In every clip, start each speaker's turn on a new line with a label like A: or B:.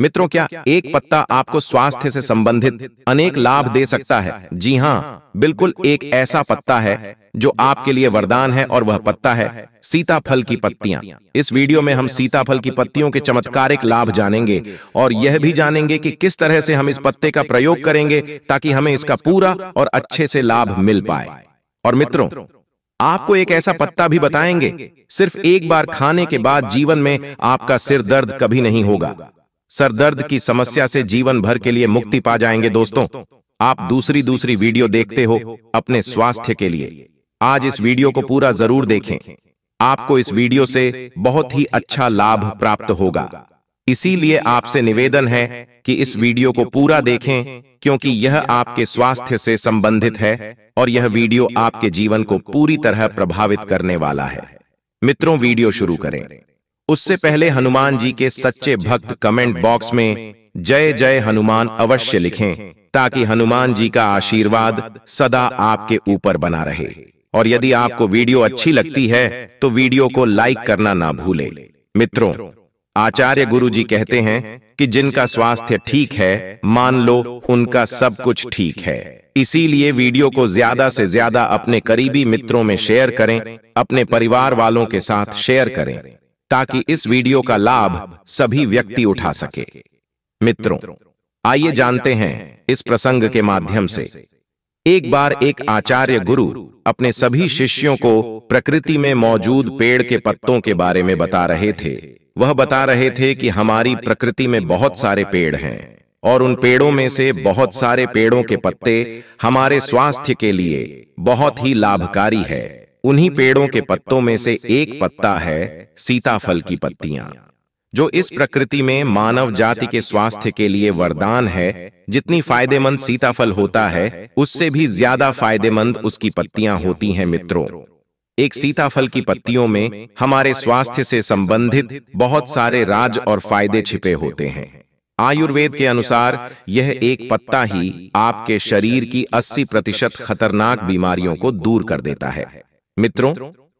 A: मित्रों क्या एक पत्ता आपको स्वास्थ्य से संबंधित अनेक लाभ दे सकता है जी हाँ, हाँ बिल्कुल एक ऐसा पत्ता है जो आपके लिए वरदान है और वह पत्ता है सीताफल की पत्तियां इस वीडियो में हम सीताफल की पत्तियों के चमत्कारिक लाभ जानेंगे और यह भी जानेंगे कि किस तरह से हम इस पत्ते का प्रयोग करेंगे ताकि हमें इसका पूरा और अच्छे से लाभ मिल पाए और मित्रों आपको एक ऐसा पत्ता भी बताएंगे सिर्फ एक बार खाने के बाद जीवन में आपका सिर दर्द कभी नहीं होगा सर दर्द की समस्या से जीवन भर के लिए मुक्ति पा जाएंगे दोस्तों आप दूसरी दूसरी वीडियो देखते हो अपने स्वास्थ्य के लिए आज इस वीडियो को पूरा जरूर देखें आपको इस वीडियो से बहुत ही अच्छा, अच्छा लाभ प्राप्त होगा इसीलिए आपसे निवेदन है कि इस वीडियो को पूरा देखें क्योंकि यह आपके स्वास्थ्य से संबंधित है और यह वीडियो आपके जीवन को पूरी तरह प्रभावित करने वाला है मित्रों वीडियो शुरू करें उससे पहले हनुमान जी के सच्चे भक्त कमेंट बॉक्स में जय जय हनुमान अवश्य लिखें ताकि हनुमान जी का आशीर्वाद सदा आपके ऊपर बना रहे और यदि आपको वीडियो अच्छी लगती है तो वीडियो को लाइक करना ना भूले मित्रों आचार्य गुरु जी कहते हैं कि जिनका स्वास्थ्य ठीक है मान लो उनका सब कुछ ठीक है इसीलिए वीडियो को ज्यादा से ज्यादा अपने करीबी मित्रों में शेयर करें अपने परिवार वालों के साथ शेयर करें ताकि इस वीडियो का लाभ सभी व्यक्ति उठा सके मित्रों आइए जानते हैं इस प्रसंग के माध्यम से एक बार एक आचार्य गुरु अपने सभी शिष्यों को प्रकृति में मौजूद पेड़ के पत्तों के बारे में बता रहे थे वह बता रहे थे कि हमारी प्रकृति में बहुत सारे पेड़ हैं और उन पेड़ों में से बहुत सारे पेड़ों के पत्ते हमारे स्वास्थ्य के लिए बहुत ही लाभकारी है उन्हीं पेड़ों के पत्तों में से एक पत्ता है सीताफल की पत्तियां जो इस प्रकृति में मानव जाति के स्वास्थ्य के लिए वरदान है जितनी फायदेमंद सीताफल होता है उससे भी ज्यादा फायदेमंद उसकी पत्तियां होती हैं मित्रों एक सीताफल की पत्तियों में हमारे स्वास्थ्य से संबंधित बहुत सारे राज और फायदे छिपे होते हैं आयुर्वेद के अनुसार यह एक पत्ता ही आपके शरीर की 80 प्रतिशत खतरनाक बीमारियों को दूर कर देता है मित्रों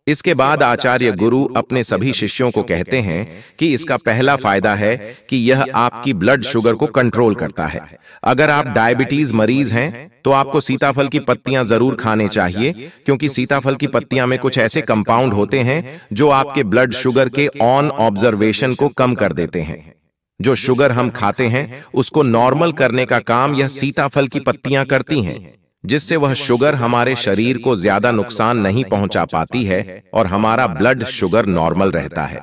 A: इसके बाद आचार्य गुरु अपने सभी शिष्यों को कहते हैं कि इसका पहला फायदा है कि यह आपकी ब्लड शुगर को कंट्रोल करता है अगर आप डायबिटीज मरीज हैं तो, तो आपको सीताफल की पत्तियां जरूर खाने चाहिए क्योंकि सीताफल की पत्तियां में कुछ ऐसे कंपाउंड होते हैं जो आपके ब्लड शुगर के ऑन ऑब्जर्वेशन को कम कर देते हैं जो शुगर हम खाते हैं उसको नॉर्मल करने का काम यह सीताफल की पत्तियां करती हैं जिससे वह शुगर हमारे शरीर को ज्यादा नुकसान नहीं पहुंचा पाती है और हमारा ब्लड शुगर नॉर्मल रहता है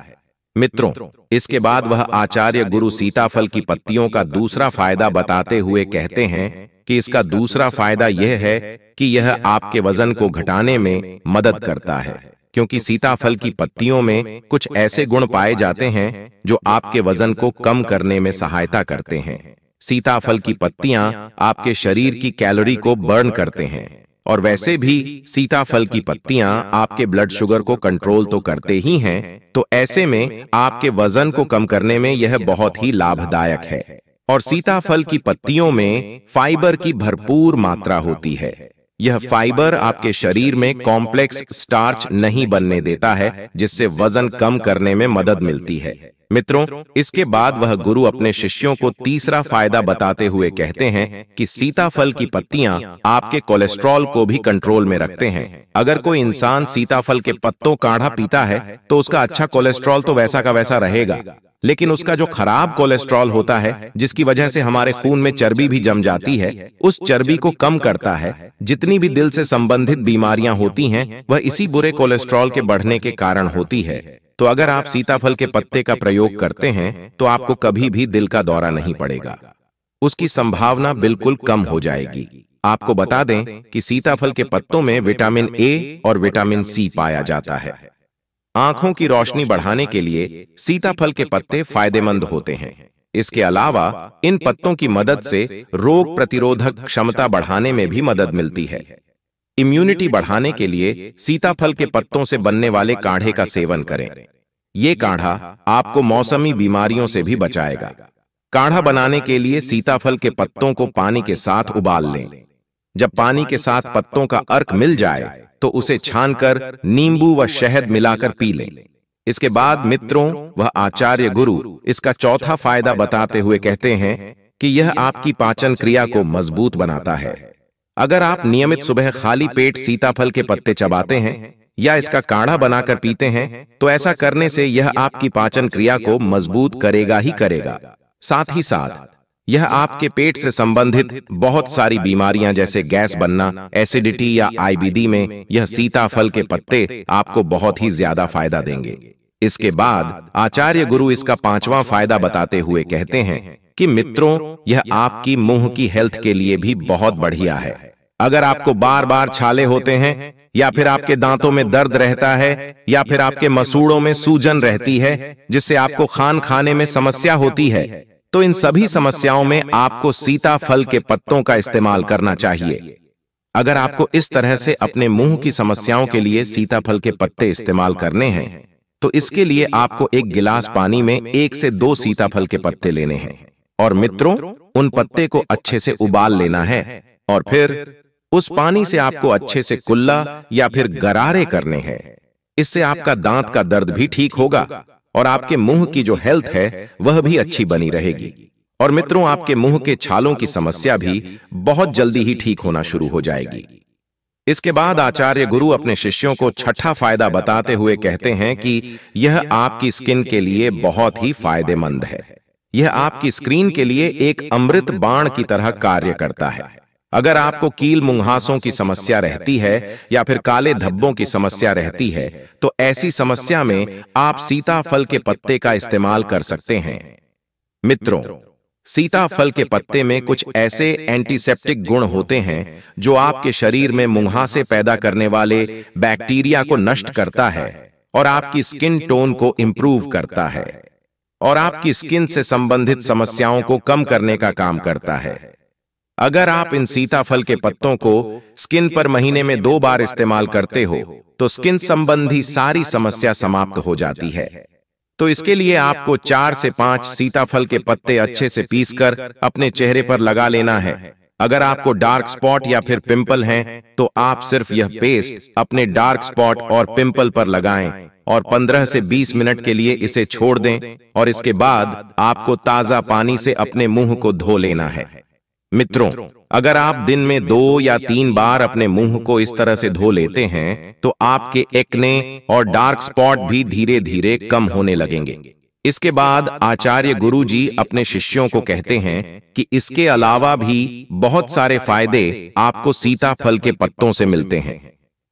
A: मित्रों इसके बाद वह आचार्य गुरु सीताफल की पत्तियों का दूसरा फायदा बताते हुए कहते हैं कि इसका दूसरा फायदा यह है कि यह आपके वजन को घटाने में मदद करता है क्योंकि सीताफल की पत्तियों में कुछ ऐसे गुण पाए जाते हैं जो आपके वजन को कम करने में सहायता करते हैं सीताफल की पत्तियां आपके शरीर की कैलोरी को बर्न करते हैं और वैसे भी सीताफल की पत्तियां आपके ब्लड शुगर को कंट्रोल तो, तो करते ही हैं तो, तो ऐसे में आपके वजन को कम करने में यह बहुत ही लाभदायक है और सीताफल की पत्तियों में फाइबर की भरपूर मात्रा होती है यह फाइबर आपके शरीर में कॉम्प्लेक्स स्टार्च नहीं बनने देता है जिससे वजन कम करने में मदद मिलती है मित्रों इसके बाद वह गुरु अपने शिष्यों को तीसरा फायदा बताते हुए कहते हैं कि सीताफल की पत्तियां आपके कोलेस्ट्रॉल को भी कंट्रोल में रखते हैं अगर कोई इंसान सीताफल के पत्तों काढ़ा पीता है तो, तो उसका अच्छा कोलेस्ट्रॉल तो वैसा का वैसा अच्छा रहेगा लेकिन उसका जो खराब कोलेस्ट्रॉल होता है जिसकी वजह से हमारे खून में चर्बी भी जम जाती है उस चर्बी को कम करता है जितनी भी दिल से संबंधित बीमारियां होती हैं वह इसी बुरे कोलेस्ट्रॉल के बढ़ने के कारण होती है तो अगर आप सीताफल के पत्ते का प्रयोग करते हैं तो, तो आपको कभी भी दिल का दौरा नहीं पड़ेगा उसकी संभावना बिल्कुल कम हो जाएगी आपको बता दें कि सीताफल के पत्तों में विटामिन ए और विटामिन सी पाया जाता है आंखों की रोशनी बढ़ाने के लिए सीताफल के पत्ते फायदेमंद होते हैं इसके अलावा इन पत्तों की मदद से रोग प्रतिरोधक क्षमता बढ़ाने में भी मदद मिलती है इम्यूनिटी बढ़ाने के लिए सीताफल के पत्तों से बनने वाले काढ़े का सेवन करें ये काढ़ा आपको मौसमी बीमारियों से भी बचाएगा काढ़ा बनाने के लिए सीताफल के पत्तों को पानी के साथ उबाल लें जब पानी के साथ पत्तों का अर्क मिल जाए तो उसे छानकर नींबू व शहद मिलाकर पी लें इसके बाद मित्रों व आचार्य गुरु इसका चौथा फायदा बताते हुए कहते हैं कि यह आपकी पाचन क्रिया को मजबूत बनाता है अगर आप नियमित सुबह खाली पेट सीताफल के पत्ते चबाते हैं या इसका काढ़ा बनाकर पीते हैं तो ऐसा करने से यह आपकी पाचन क्रिया को मजबूत करेगा ही करेगा साथ ही साथ यह आपके पेट से संबंधित बहुत सारी बीमारियां जैसे गैस बनना एसिडिटी या आईबीडी में यह सीताफल के पत्ते आपको बहुत ही ज्यादा फायदा देंगे इसके बाद आचार्य गुरु इसका पांचवा फायदा बताते हुए कहते हैं कि मित्रों यह आपकी मुंह की हेल्थ के लिए भी बहुत बढ़िया है अगर आपको बार बार छाले होते हैं या फिर आपके दांतों में दर्द रहता है या फिर आपके मसूड़ों में सूजन रहती है जिससे आपको खान खाने में समस्या होती है तो इन सभी समस्याओं में आपको सीताफल के पत्तों का इस्तेमाल करना चाहिए अगर आपको इस तरह से अपने मुंह की समस्याओं के लिए सीताफल के पत्ते इस्तेमाल करने हैं तो इसके लिए आपको एक गिलास पानी में एक से दो सीताफल के पत्ते लेने हैं और मित्रों उन पत्ते को अच्छे से उबाल लेना है और फिर उस पानी से आपको अच्छे से कुल्ला या फिर गरारे करने हैं इससे आपका दांत का दर्द भी ठीक होगा और आपके मुंह की जो हेल्थ है वह भी अच्छी बनी रहेगी और मित्रों आपके मुंह के छालों की समस्या भी बहुत जल्दी ही ठीक होना शुरू हो जाएगी इसके बाद आचार्य गुरु अपने शिष्यों को छठा फायदा बताते हुए कहते हैं कि यह आपकी स्किन के लिए बहुत ही फायदेमंद है यह आपकी स्क्रीन के लिए एक अमृत बाण की तरह कार्य करता है अगर आपको कील मुंहासों की समस्या रहती है या फिर काले धब्बों की समस्या रहती है तो ऐसी समस्या में आप सीताफल के पत्ते का इस्तेमाल कर सकते हैं मित्रों सीताफल के पत्ते में कुछ ऐसे एंटीसेप्टिक गुण होते हैं जो आपके शरीर में मुंहासे पैदा करने वाले बैक्टीरिया को नष्ट करता है और आपकी स्किन टोन को इंप्रूव करता है और आपकी स्किन से संबंधित समस्याओं को कम करने का काम करता है अगर आप इन सीताफल के पत्तों को स्किन पर महीने में दो बार इस्तेमाल करते हो तो स्किन संबंधी सारी समस्या समाप्त हो जाती है तो इसके लिए आपको चार से पांच सीताफल के पत्ते अच्छे से पीसकर अपने चेहरे पर लगा लेना है अगर आपको डार्क स्पॉट या फिर पिंपल हैं, तो आप सिर्फ यह पेस्ट अपने डार्क स्पॉट और पिंपल पर लगाएं और 15 से 20 मिनट के लिए इसे छोड़ दें और इसके बाद आपको ताज़ा पानी से अपने मुंह को धो लेना है मित्रों अगर आप दिन में दो या तीन बार अपने मुंह को इस तरह से धो लेते हैं तो आपके एक्ने और डार्क स्पॉट भी धीरे धीरे कम होने लगेंगे इसके बाद आचार्य गुरु जी अपने शिष्यों को कहते हैं कि इसके अलावा भी बहुत सारे फायदे आपको सीताफल के पत्तों से मिलते हैं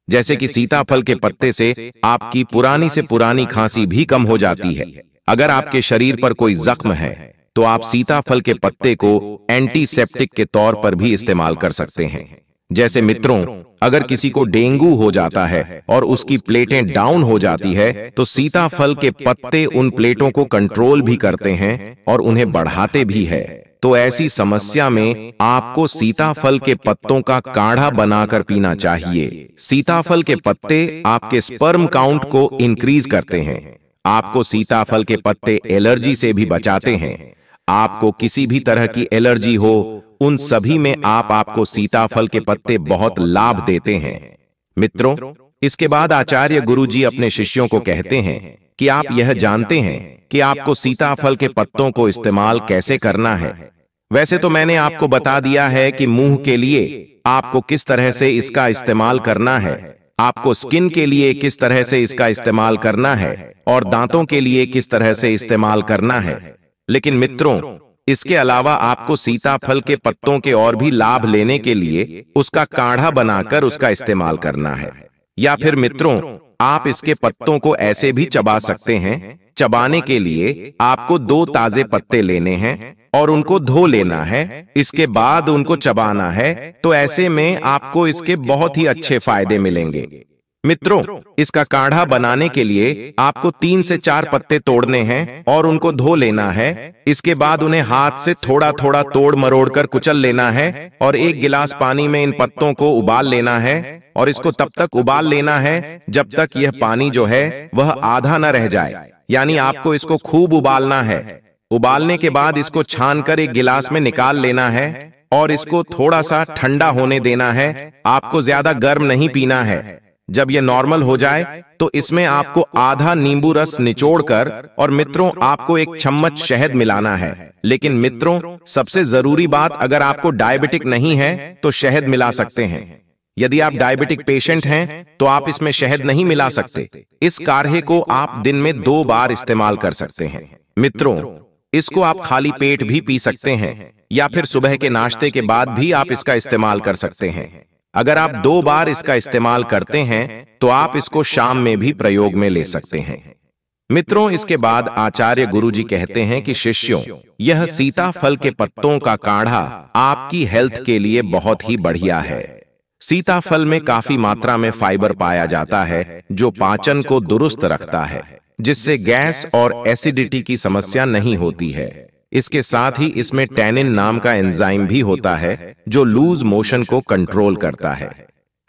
A: जैसे कि सीताफल के पत्ते से आपकी पुरानी से पुरानी खांसी भी कम हो जाती है अगर आपके शरीर पर कोई जख्म है तो आप सीताफल के पत्ते को एंटीसेप्टिक के तौर पर भी इस्तेमाल कर सकते हैं जैसे मित्रों अगर किसी को डेंगू हो जाता है और उसकी प्लेटें डाउन हो जाती है तो, तो सीताफल के पत्ते उन प्लेटों को कंट्रोल भी करते हैं और उन्हें बढ़ाते भी है तो, तो ऐसी समस्या में आपको सीताफल के पत्तों का काढ़ा बनाकर पीना चाहिए सीताफल के पत्ते आपके स्पर्म काउंट को इंक्रीज करते हैं आपको सीताफल के पत्ते एलर्जी से भी बचाते हैं आपको किसी भी तरह की एलर्जी हो उन सभी में आप आपको सीताफल के पत्ते बहुत लाभ देते हैं मित्रों इसके बाद आचार्य गुरु जी अपने शिष्यों को कहते हैं कि आप यह जानते हैं कि आपको सीताफल के पत्तों को इस्तेमाल कैसे करना है वैसे तो मैंने आपको बता दिया है कि मुंह के लिए आपको किस तरह से इसका इस्तेमाल करना है आपको स्किन के लिए किस तरह से इसका इस्तेमाल करना है और दांतों के लिए किस तरह से इस्तेमाल करना है लेकिन मित्रों इसके अलावा आपको सीताफल के पत्तों के और भी लाभ लेने के लिए उसका काढ़ा बनाकर उसका इस्तेमाल करना है या फिर मित्रों आप इसके पत्तों को ऐसे भी चबा सकते हैं चबाने के लिए आपको दो ताजे पत्ते लेने हैं और उनको धो लेना है इसके बाद उनको चबाना है तो ऐसे में आपको इसके बहुत ही अच्छे फायदे मिलेंगे मित्रों इसका काढ़ा बनाने के लिए आपको तीन से चार पत्ते तोड़ने हैं और उनको धो लेना है इसके बाद उन्हें हाथ से थोड़ा थोड़ा तोड़ मरोड़ कर कुचल लेना है और एक गिलास पानी में इन पत्तों को उबाल लेना है और इसको तब तक उबाल लेना है जब तक यह पानी जो है वह आधा न रह जाए यानी आपको इसको खूब उबालना है उबालने के बाद इसको छान एक गिलास में निकाल लेना है और इसको थोड़ा सा ठंडा होने देना है आपको ज्यादा गर्म नहीं पीना है जब ये नॉर्मल हो जाए तो इसमें आपको आधा नींबू रस निचोड़कर और मित्रों आपको एक चम्मच शहद मिलाना है लेकिन मित्रों सबसे जरूरी बात अगर आपको डायबिटिक नहीं है तो शहद मिला सकते हैं यदि आप डायबिटिक पेशेंट हैं तो आप इसमें शहद नहीं मिला सकते इस काढ़े को आप दिन में दो बार इस्तेमाल कर सकते हैं मित्रों इसको आप खाली पेट भी पी सकते हैं या फिर सुबह के नाश्ते के बाद भी आप इसका इस्तेमाल कर सकते हैं अगर आप दो बार इसका इस्तेमाल करते हैं तो, तो आप इसको शाम में भी प्रयोग में ले सकते हैं मित्रों इसके बाद आचार्य गुरु जी कहते हैं कि शिष्यों यह सीताफल के पत्तों का काढ़ा आपकी हेल्थ के लिए बहुत ही बढ़िया है सीताफल में काफी मात्रा में फाइबर पाया जाता है जो पाचन को दुरुस्त रखता है जिससे गैस और एसिडिटी की समस्या नहीं होती है इसके साथ ही इसमें टैनिन नाम का एंजाइम भी होता है जो लूज मोशन को कंट्रोल करता है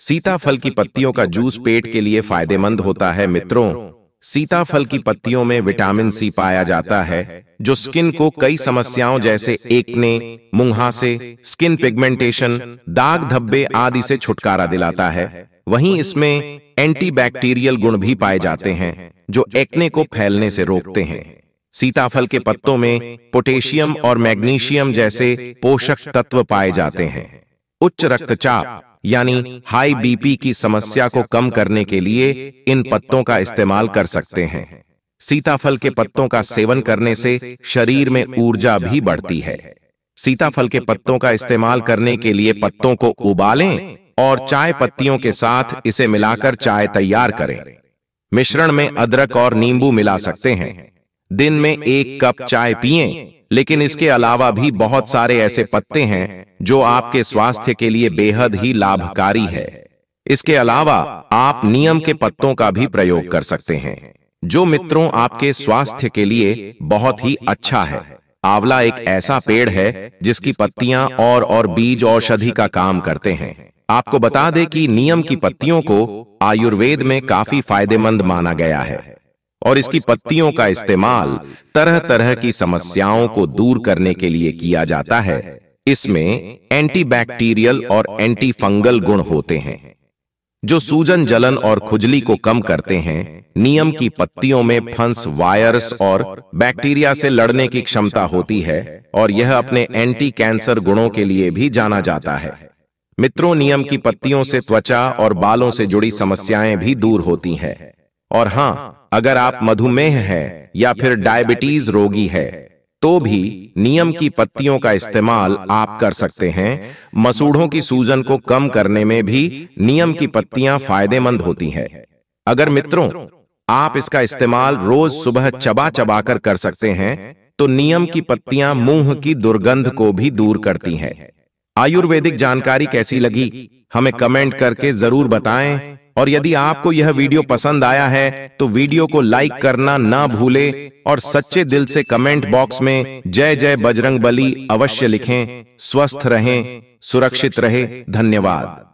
A: सीताफल की पत्तियों का जूस पेट के लिए फायदेमंद होता है मित्रों सीताफल की पत्तियों में विटामिन सी पाया जाता है जो स्किन को कई समस्याओं जैसे एकने मुंहासे स्किन पिगमेंटेशन दाग धब्बे आदि से छुटकारा दिलाता है वहीं इसमें एंटीबैक्टीरियल गुण भी पाए जाते हैं जो एक्ने को फैलने से रोकते हैं सीताफल के पत्तों में पोटेशियम और मैग्नीशियम जैसे पोषक तत्व पाए जाते हैं उच्च रक्तचाप यानी हाई बीपी की समस्या को कम करने के लिए इन पत्तों का इस्तेमाल कर सकते हैं सीताफल के पत्तों का सेवन करने से शरीर में ऊर्जा भी बढ़ती है सीताफल के पत्तों का इस्तेमाल करने के लिए पत्तों को उबालें और चाय पत्तियों के साथ इसे मिलाकर चाय तैयार करें मिश्रण में अदरक और नींबू मिला सकते हैं दिन में एक कप चाय पिए लेकिन इसके अलावा भी बहुत सारे ऐसे पत्ते हैं जो आपके स्वास्थ्य के लिए बेहद ही लाभकारी है इसके अलावा आप नियम के पत्तों का भी प्रयोग कर सकते हैं जो मित्रों आपके स्वास्थ्य के लिए बहुत ही अच्छा है आंवला एक ऐसा पेड़ है जिसकी पत्तियां और और बीज औषधि का काम करते हैं आपको बता दें कि नियम की पत्तियों को आयुर्वेद में काफी फायदेमंद माना गया है और इसकी पत्तियों का इस्तेमाल तरह तरह की समस्याओं को दूर करने के लिए किया जाता है इसमें एंटीबैक्टीरियल और एंटी फंगल गुण होते हैं जो सूजन जलन और खुजली को कम करते हैं नियम की पत्तियों में फंस वायरस और बैक्टीरिया से लड़ने की क्षमता होती है और यह अपने एंटी कैंसर गुणों के लिए भी जाना जाता है मित्रों नियम की पत्तियों से त्वचा और बालों से जुड़ी समस्याएं भी दूर होती हैं और हाँ अगर आप मधुमेह हैं या फिर डायबिटीज रोगी है तो, तो भी नियम की पत्तियों का इस्तेमाल आप कर सकते हैं मसूढ़ों की सूजन को कम करने में भी नियम की पत्तियां फायदेमंद होती हैं अगर मित्रों आप इसका इस्तेमाल रोज सुबह चबा चबा कर कर सकते हैं तो, तो नियम की पत्तियां मुंह की दुर्गंध को भी दूर करती हैं आयुर्वेदिक जानकारी कैसी लगी हमें कमेंट करके जरूर बताएं और यदि आपको यह वीडियो पसंद आया है तो वीडियो को लाइक करना ना भूले और सच्चे दिल से कमेंट बॉक्स में जय जय बजरंग बली अवश्य लिखें स्वस्थ रहें सुरक्षित रहे धन्यवाद